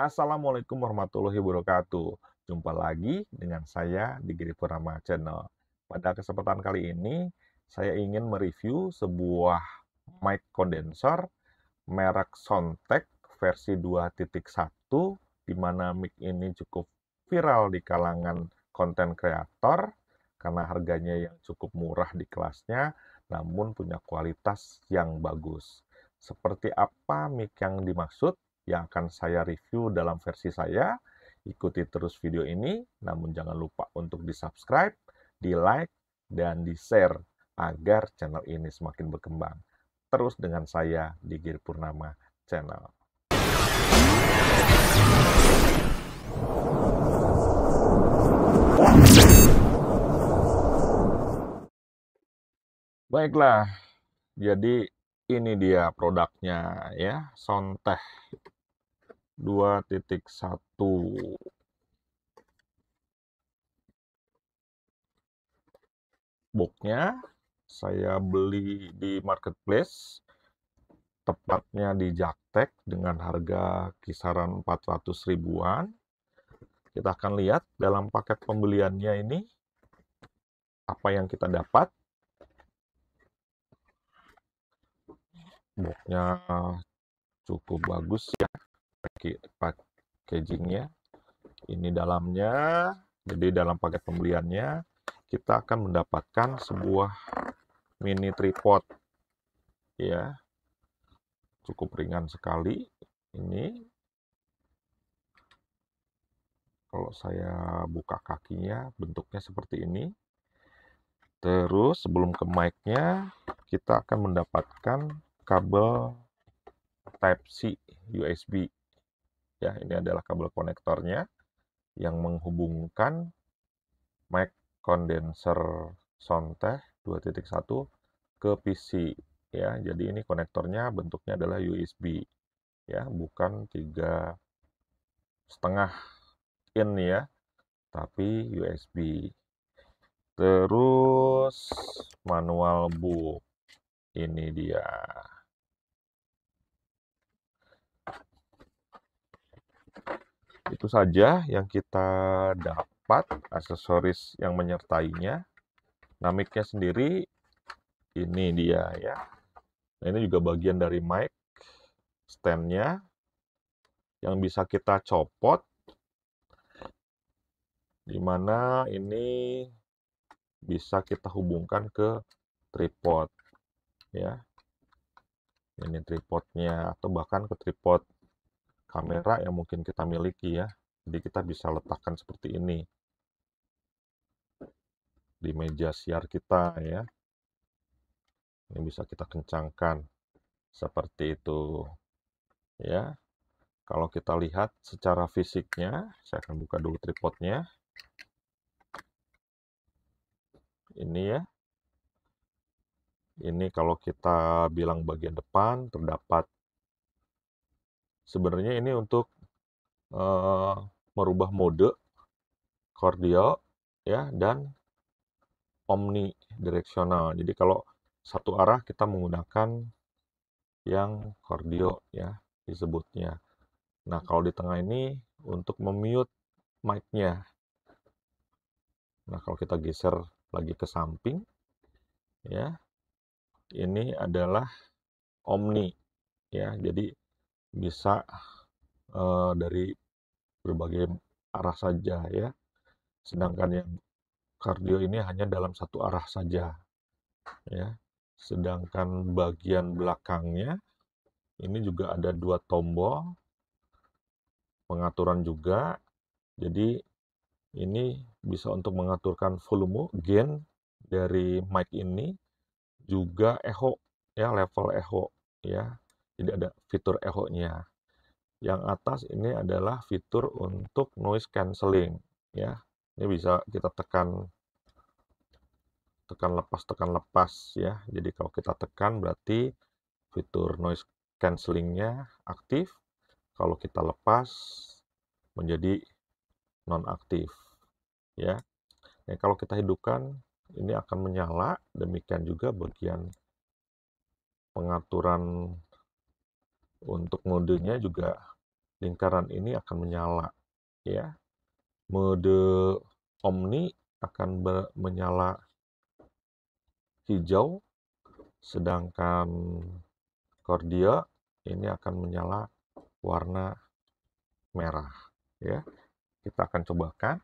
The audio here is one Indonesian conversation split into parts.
Assalamualaikum warahmatullahi wabarakatuh. Jumpa lagi dengan saya di Giri Purnama Channel. Pada kesempatan kali ini, saya ingin mereview sebuah mic condenser merek Sontek versi 2.1 di mana mic ini cukup viral di kalangan konten kreator karena harganya yang cukup murah di kelasnya namun punya kualitas yang bagus. Seperti apa mic yang dimaksud? yang akan saya review dalam versi saya. Ikuti terus video ini, namun jangan lupa untuk di-subscribe, di-like, dan di-share agar channel ini semakin berkembang. Terus dengan saya di Giri Purnama Channel. Baiklah, jadi ini dia produknya ya, sonteh 2.1 booknya saya beli di marketplace tepatnya di Jaktek dengan harga kisaran 400 ribuan kita akan lihat dalam paket pembeliannya ini apa yang kita dapat booknya cukup bagus ya packagingnya ini dalamnya jadi dalam paket pembeliannya kita akan mendapatkan sebuah mini tripod ya cukup ringan sekali ini kalau saya buka kakinya bentuknya seperti ini terus sebelum ke mic-nya kita akan mendapatkan kabel type C USB ya ini adalah kabel konektornya yang menghubungkan mic condenser Sontech 2.1 ke PC ya. Jadi ini konektornya bentuknya adalah USB ya, bukan tiga setengah in ya, tapi USB. Terus manual book ini dia. itu saja yang kita dapat aksesoris yang menyertainya nah mic-nya sendiri ini dia ya nah, ini juga bagian dari mic standnya yang bisa kita copot dimana ini bisa kita hubungkan ke tripod ya ini tripodnya atau bahkan ke tripod kamera yang mungkin kita miliki ya. Jadi kita bisa letakkan seperti ini di meja siar kita ya. Ini bisa kita kencangkan seperti itu ya. Kalau kita lihat secara fisiknya, saya akan buka dulu tripodnya. Ini ya. Ini kalau kita bilang bagian depan terdapat Sebenarnya ini untuk, uh, merubah mode, kordio ya, dan omnidirectional. Jadi kalau satu arah kita menggunakan yang kordio ya, disebutnya. Nah, kalau di tengah ini untuk memiut micnya. mic-nya. Nah, kalau kita geser lagi ke samping, ya, ini adalah omni, ya. Jadi bisa uh, dari berbagai arah saja ya. Sedangkan yang kardio ini hanya dalam satu arah saja, ya. Sedangkan bagian belakangnya, ini juga ada dua tombol pengaturan juga. Jadi, ini bisa untuk mengaturkan volume, gain dari mic ini, juga echo ya, level echo, ya. Jadi ada fitur echo-nya. Yang atas ini adalah fitur untuk noise cancelling ya. Ini bisa kita tekan tekan lepas tekan lepas ya. Jadi kalau kita tekan berarti fitur noise cancelling-nya aktif. Kalau kita lepas menjadi non aktif, ya. Nah, kalau kita hidupkan ini akan menyala, demikian juga bagian pengaturan untuk modenya juga lingkaran ini akan menyala ya mode omni akan menyala hijau sedangkan kordia ini akan menyala warna merah ya kita akan cobakan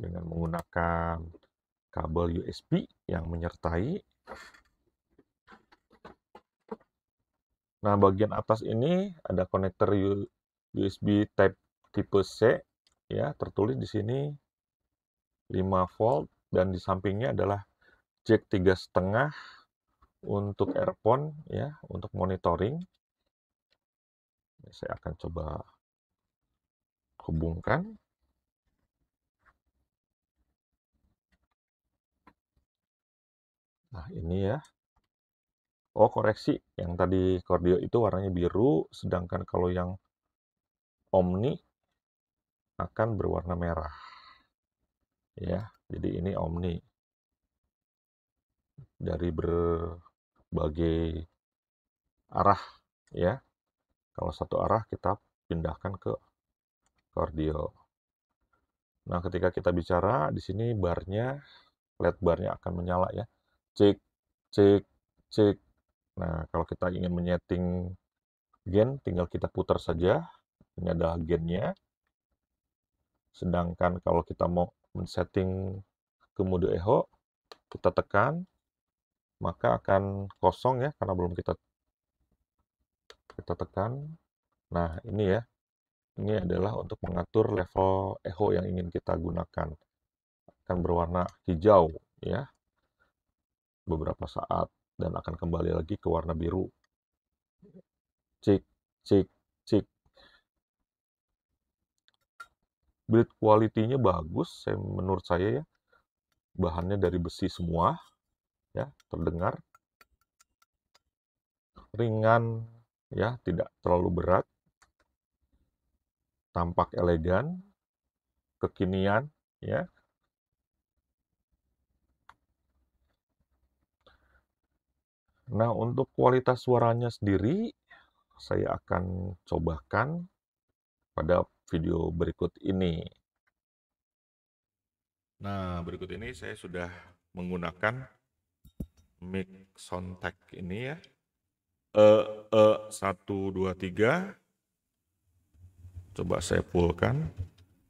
dengan menggunakan kabel USB yang menyertai Nah, bagian atas ini ada konektor USB type tipe C ya, tertulis di sini 5 volt dan di sampingnya adalah jack tiga setengah untuk earphone ya, untuk monitoring. Saya akan coba hubungkan. Nah, ini ya, oh koreksi yang tadi kordio itu warnanya biru sedangkan kalau yang Omni akan berwarna merah ya jadi ini Omni dari berbagai arah ya kalau satu arah kita pindahkan ke kordio. nah ketika kita bicara di sini barnya LED barnya akan menyala ya cek cek cek Nah, kalau kita ingin menyeting gen, tinggal kita putar saja. Ini adalah gennya. Sedangkan kalau kita mau men-setting ke mode echo kita tekan, maka akan kosong ya, karena belum kita kita tekan. Nah, ini ya. Ini adalah untuk mengatur level echo yang ingin kita gunakan. Akan berwarna hijau ya. Beberapa saat dan akan kembali lagi ke warna biru. cik cik cik Build quality-nya bagus, saya, menurut saya ya. Bahannya dari besi semua, ya terdengar. Ringan, ya tidak terlalu berat. Tampak elegan, kekinian, ya Nah, untuk kualitas suaranya sendiri, saya akan cobakan pada video berikut ini. Nah, berikut ini saya sudah menggunakan mic Soundtech ini ya. E, e, 1, 2, 3. Coba saya pullkan.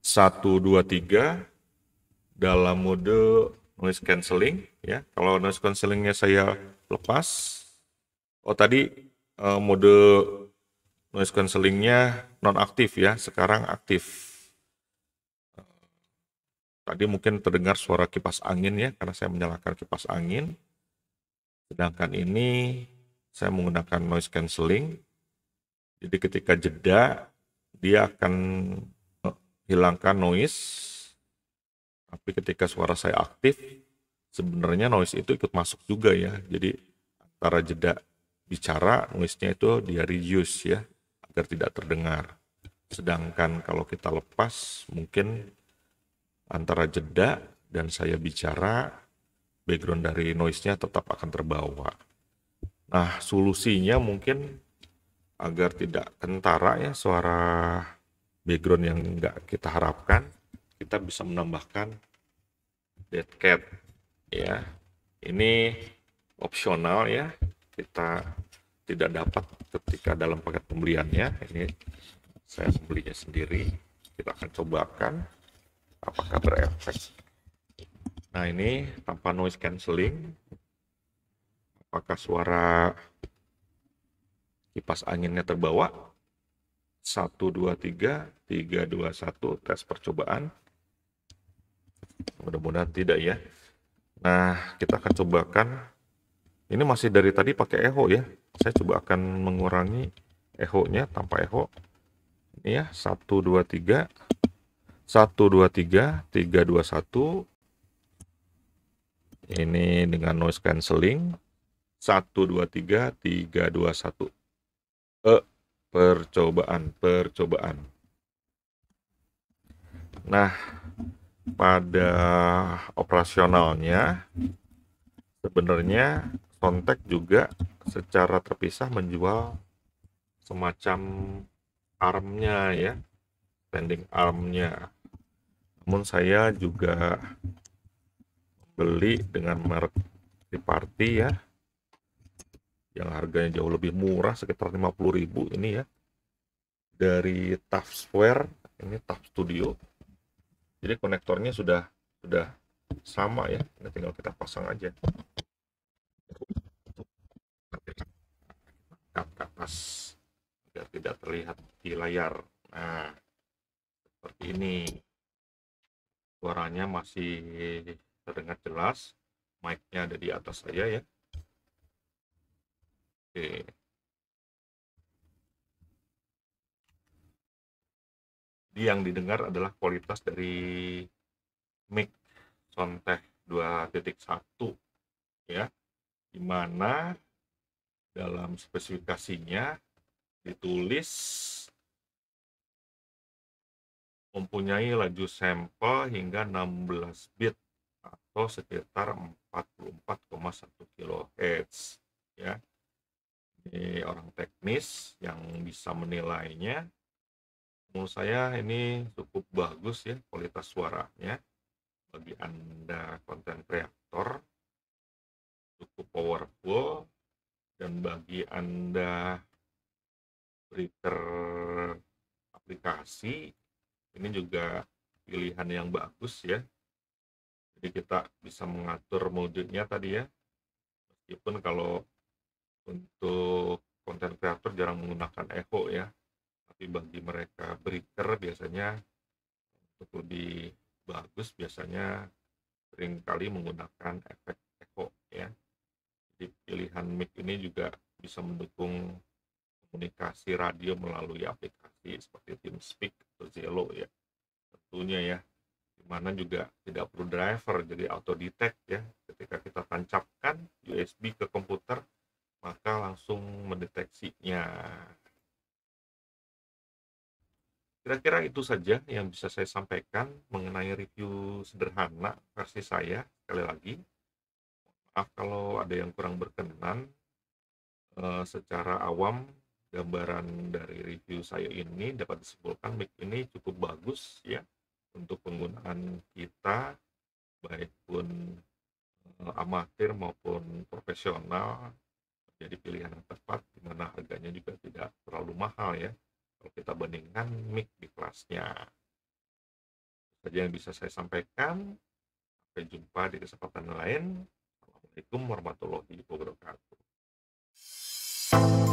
1, 2, 3. Dalam mode noise cancelling ya. Kalau noise cancellingnya saya lepas. Oh tadi uh, mode noise cancellingnya non aktif ya, sekarang aktif. Eh, tadi mungkin terdengar suara kipas angin ya, karena saya menyalakan kipas angin. Sedangkan ini saya menggunakan noise cancelling. Jadi ketika jeda, dia akan eh, hilangkan noise. Tapi ketika suara saya aktif, sebenarnya noise itu ikut masuk juga ya. Jadi antara jeda bicara noise-nya itu dia reduce ya agar tidak terdengar. Sedangkan kalau kita lepas mungkin antara jeda dan saya bicara background dari noise-nya tetap akan terbawa. Nah, solusinya mungkin agar tidak kentara ya suara background yang nggak kita harapkan, kita bisa menambahkan dead cat ya ini opsional ya kita tidak dapat ketika dalam paket pembeliannya ini saya membelinya sendiri kita akan cobakan apakah berefek nah ini tanpa noise cancelling apakah suara kipas anginnya terbawa 1, 2, 3 3, 2, 1 tes percobaan mudah-mudahan tidak ya Nah, kita akan cobakan. Ini masih dari tadi pakai echo ya. Saya coba akan mengurangi echo-nya tanpa echo. Ini ya, 1 2 3 1 2 3 3 2 1. Ini dengan noise cancelling 1 2 3 3 2 1. E, percobaan, percobaan. Nah, pada operasionalnya sebenarnya Sontek juga secara terpisah menjual semacam armnya ya standing armnya namun saya juga beli dengan merek Triparty ya yang harganya jauh lebih murah sekitar 50.000 ini ya dari Square ini Tough Studio jadi konektornya sudah sudah sama ya nah, tinggal kita pasang aja cut atas agar tidak terlihat di layar nah seperti ini suaranya masih terdengar jelas mic-nya ada di atas saya ya oke yang didengar adalah kualitas dari mic Sontech 2.1 ya dimana dalam spesifikasinya ditulis mempunyai laju sampel hingga 16 bit atau sekitar 44,1 kHz ya ini orang teknis yang bisa menilainya menurut saya ini cukup bagus ya kualitas suaranya bagi anda konten kreator cukup powerful dan bagi anda printer aplikasi ini juga pilihan yang bagus ya jadi kita bisa mengatur modenya tadi ya meskipun kalau untuk konten kreator jarang menggunakan echo ya tapi bagi mereka breaker biasanya untuk lebih bagus biasanya seringkali menggunakan efek echo ya jadi pilihan mic ini juga bisa mendukung komunikasi radio melalui aplikasi seperti TeamSpeak atau Zello ya tentunya ya dimana juga tidak perlu driver jadi auto detect ya ketika kita tancapkan USB ke komputer maka langsung mendeteksinya Kira-kira itu saja yang bisa saya sampaikan mengenai review sederhana versi saya. Sekali lagi, maaf kalau ada yang kurang berkenan. Eh, secara awam, gambaran dari review saya ini dapat disimpulkan mic ini cukup bagus ya untuk penggunaan kita, baik pun eh, amatir maupun profesional, jadi pilihan yang tepat, di mana harganya juga tidak terlalu mahal ya kalau kita bandingkan mic di kelasnya saja yang bisa saya sampaikan sampai jumpa di kesempatan lain Assalamualaikum warahmatullahi wabarakatuh